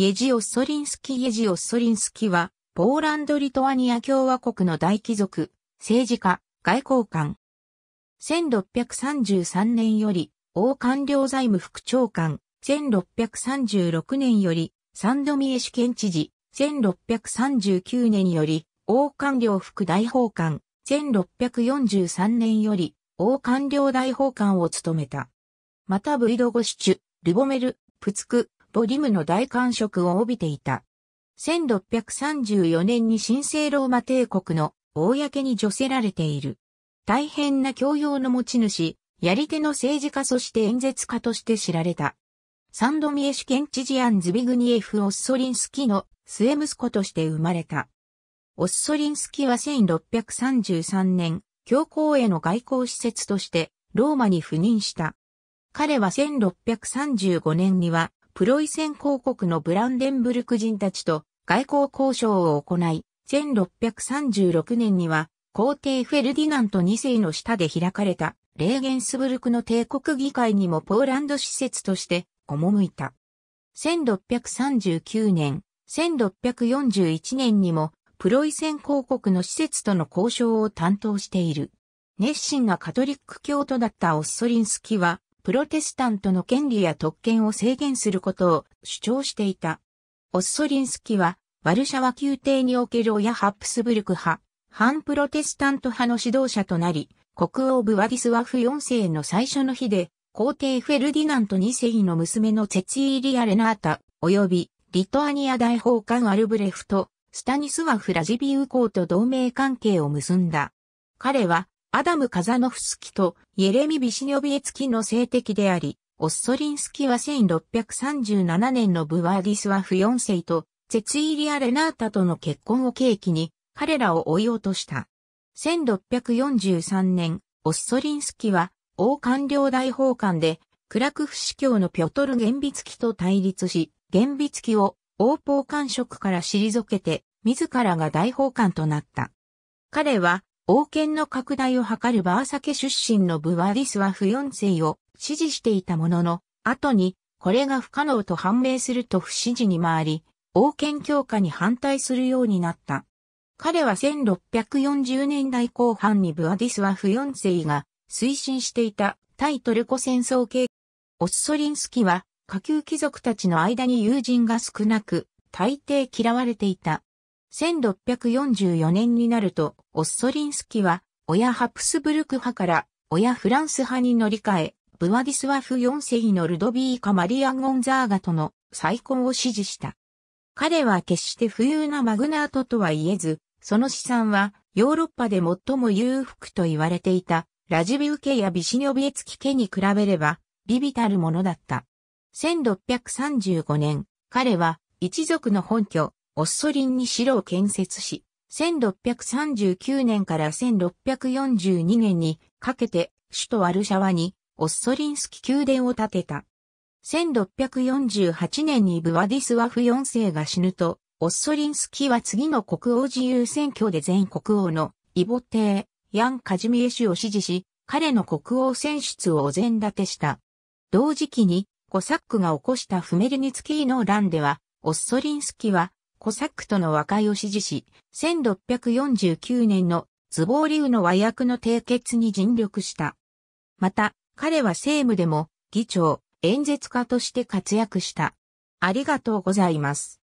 イェジオ・ソリンスキ・イェジオ・ソリンスキは、ポーランド・リトアニア共和国の大貴族、政治家、外交官。1633年より、王官僚財務副長官、1636年より、サンドミエ主県知事、1639年より、王官僚副大法官、1643年より、王官僚大法官を務めた。またブイドゴシチュ、ルボメル、プツク、ボリムの大官職を帯びていた。1634年に神聖ローマ帝国の公に除せられている。大変な教養の持ち主、やり手の政治家そして演説家として知られた。サンドミエシュ県知事アンズビグニエフ・オッソリンスキの末息子として生まれた。オッソリンスキは1633年、教皇への外交施設としてローマに赴任した。彼は1635年にはプロイセン公国のブランデンブルク人たちと外交交渉を行い、1636年には皇帝フェルディナント2世の下で開かれたレーゲンスブルクの帝国議会にもポーランド施設として赴いた。1639年、1641年にもプロイセン公国の施設との交渉を担当している。熱心なカトリック教徒だったオッソリンスキはプロテスタントの権利や特権を制限することを主張していた。オッソリンスキは、ワルシャワ宮廷における親ハプスブルク派、反プロテスタント派の指導者となり、国王ブワディスワフ4世の最初の日で、皇帝フェルディナント2世の娘のチェチーリア・レナータ、及び、リトアニア大法官アルブレフと、スタニスワフ・ラジビウ公と同盟関係を結んだ。彼は、アダム・カザノフスキとイエレミ・ビシニョビエツキの性的であり、オッソリンスキは1637年のブワーディスワフ4世と、ツツイリア・レナータとの結婚を契機に、彼らを追い落とした。1643年、オッソリンスキは、王官僚大法官で、クラクフ司教のピョトル・ゲンビツキと対立し、ゲンビツキを王法官職から退けて、自らが大法官となった。彼は、王権の拡大を図るバーサケ出身のブワディスは不4世を支持していたものの、後にこれが不可能と判明すると不支持に回り、王権強化に反対するようになった。彼は1640年代後半にブワディスは不4世が推進していた対トルコ戦争系。オッソリンスキは下級貴族たちの間に友人が少なく、大抵嫌われていた。1644年になると、オッソリンスキは、親ハプスブルク派から、親フランス派に乗り換え、ブワディスワフ4世のルドビーカ・マリア・ゴンザーガとの再婚を支持した。彼は決して富裕なマグナートとは言えず、その資産はヨーロッパで最も裕福と言われていたラジビウ家やビシニョビエツキ家に比べればビビたるものだった。1635年、彼は一族の本拠、オッソリンに城を建設し、1639年から1642年にかけて首都ワルシャワにオッソリンスキ宮殿を建てた。1648年にブワディスワフ4世が死ぬと、オッソリンスキは次の国王自由選挙で全国王のイボテー、ヤン・カジミエ氏を支持し、彼の国王選出をお膳立てした。同時期に、コサックが起こしたフメルニツキーの乱では、オッソリンスキはコサックとの和解を支持し、1649年のズボー流の和訳の締結に尽力した。また、彼は政務でも議長、演説家として活躍した。ありがとうございます。